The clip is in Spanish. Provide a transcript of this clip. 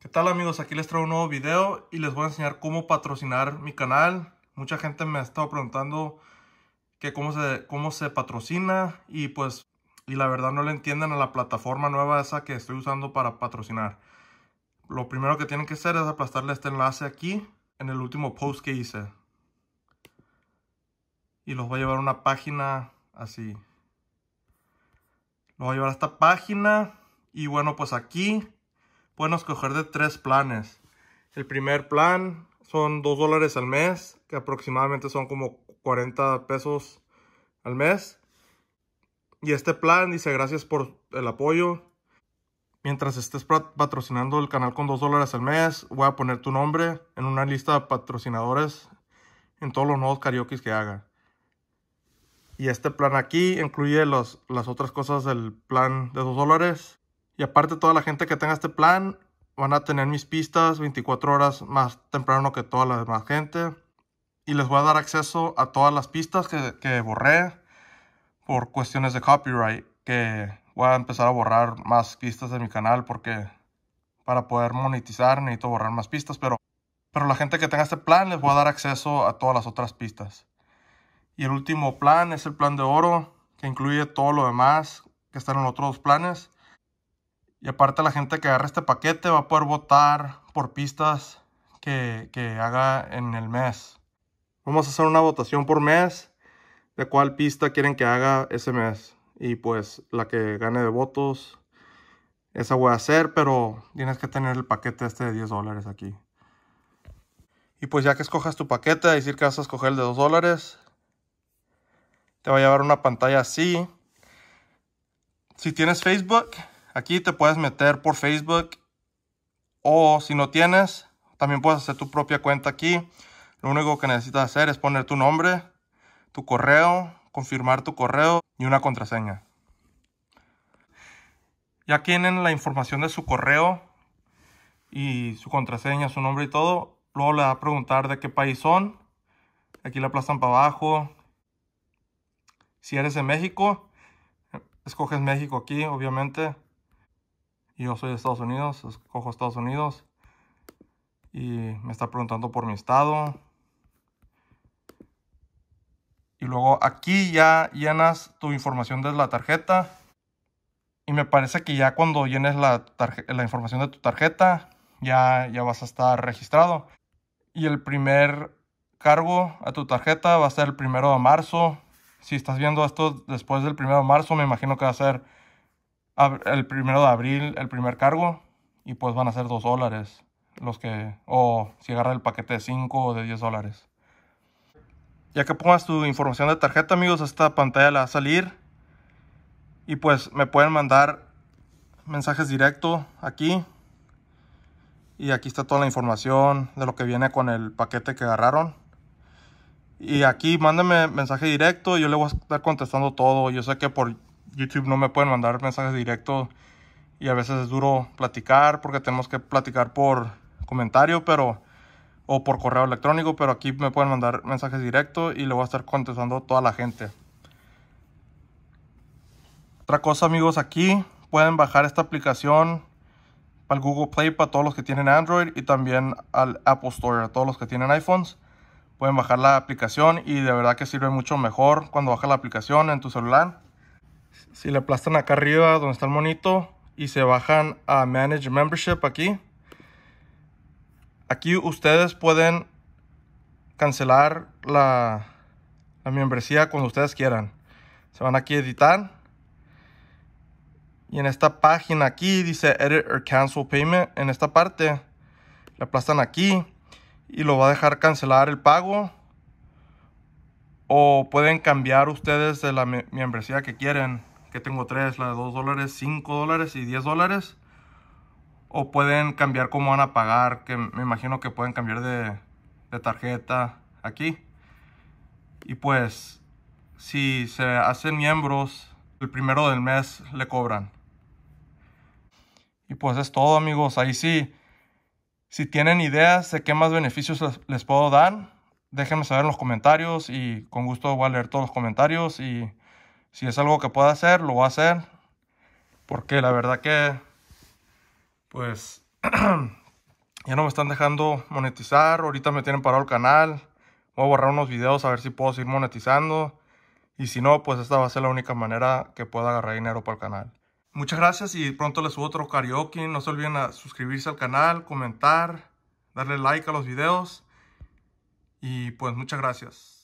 ¿Qué tal amigos? Aquí les traigo un nuevo video y les voy a enseñar cómo patrocinar mi canal. Mucha gente me ha estado preguntando que cómo se, cómo se patrocina y pues y la verdad no le entienden a la plataforma nueva esa que estoy usando para patrocinar. Lo primero que tienen que hacer es aplastarle este enlace aquí en el último post que hice. Y los voy a llevar a una página así. Los voy a llevar a esta página y bueno pues aquí Pueden escoger de tres planes. El primer plan son dos dólares al mes, que aproximadamente son como 40 pesos al mes. Y este plan dice gracias por el apoyo. Mientras estés patrocinando el canal con dos dólares al mes, voy a poner tu nombre en una lista de patrocinadores en todos los nuevos karaoke que haga. Y este plan aquí incluye los, las otras cosas del plan de dos dólares, y aparte toda la gente que tenga este plan van a tener mis pistas 24 horas más temprano que toda la demás gente. Y les voy a dar acceso a todas las pistas que, que borré por cuestiones de copyright. Que voy a empezar a borrar más pistas de mi canal porque para poder monetizar necesito borrar más pistas. Pero, pero la gente que tenga este plan les voy a dar acceso a todas las otras pistas. Y el último plan es el plan de oro que incluye todo lo demás que están en otros planes y aparte la gente que agarre este paquete va a poder votar por pistas que, haga en el mes. Vamos a hacer una votación por mes de cuál pista quieren que haga ese mes. Y pues la que gane de votos, esa voy a hacer, pero tienes que tener el paquete este de 10 dólares aquí. Y pues ya que escojas tu paquete, decir que vas a escoger el de 2 dólares, te va a llevar una pantalla así. Si tienes Facebook, Aquí te puedes meter por Facebook o si no tienes, también puedes hacer tu propia cuenta aquí. Lo único que necesitas hacer es poner tu nombre, tu correo, confirmar tu correo y una contraseña. Ya tienen la información de su correo y su contraseña, su nombre y todo. Luego le va a preguntar de qué país son. Aquí la aplastan para abajo. Si eres de México, escoges México aquí, obviamente yo soy de Estados Unidos, cojo Estados Unidos y me está preguntando por mi estado. Y luego aquí ya llenas tu información de la tarjeta. Y me parece que ya cuando llenes la, la información de tu tarjeta, ya, ya vas a estar registrado. Y el primer cargo a tu tarjeta va a ser el primero de marzo. Si estás viendo esto después del primero de marzo, me imagino que va a ser el primero de abril el primer cargo y pues van a ser dos dólares los que o si agarra el paquete de 5 o de 10 dólares ya que pongas tu información de tarjeta amigos esta pantalla la va a salir y pues me pueden mandar mensajes directo aquí y aquí está toda la información de lo que viene con el paquete que agarraron y aquí mándenme mensaje directo yo le voy a estar contestando todo yo sé que por YouTube no me pueden mandar mensajes directos y a veces es duro platicar porque tenemos que platicar por comentario, pero o por correo electrónico, pero aquí me pueden mandar mensajes directos y le voy a estar contestando a toda la gente. Otra cosa amigos, aquí pueden bajar esta aplicación para Google Play para todos los que tienen Android y también al Apple Store, a todos los que tienen iPhones. Pueden bajar la aplicación y de verdad que sirve mucho mejor cuando bajas la aplicación en tu celular si le aplastan acá arriba donde está el monito y se bajan a Manage Membership aquí. Aquí ustedes pueden cancelar la, la membresía cuando ustedes quieran. Se van aquí a editar. Y en esta página aquí dice Edit or Cancel Payment. En esta parte le aplastan aquí y lo va a dejar cancelar el pago. O pueden cambiar ustedes de la membresía que quieren que tengo tres, la de 2 dólares, 5 dólares y 10 dólares. O pueden cambiar cómo van a pagar, que me imagino que pueden cambiar de, tarjeta aquí. Y pues, si se hacen miembros, el primero del mes le cobran. Y pues es todo amigos, ahí sí. Si tienen ideas de qué más beneficios les, puedo dar, déjenme saber en los comentarios y con gusto voy a leer todos los comentarios y si es algo que pueda hacer, lo voy a hacer. Porque la verdad que, pues, ya no me están dejando monetizar. Ahorita me tienen parado el canal. Voy a borrar unos videos a ver si puedo seguir monetizando. Y si no, pues esta va a ser la única manera que pueda agarrar dinero para el canal. Muchas gracias y pronto les subo otro karaoke. No se olviden a suscribirse al canal, comentar, darle like a los videos. Y pues muchas gracias.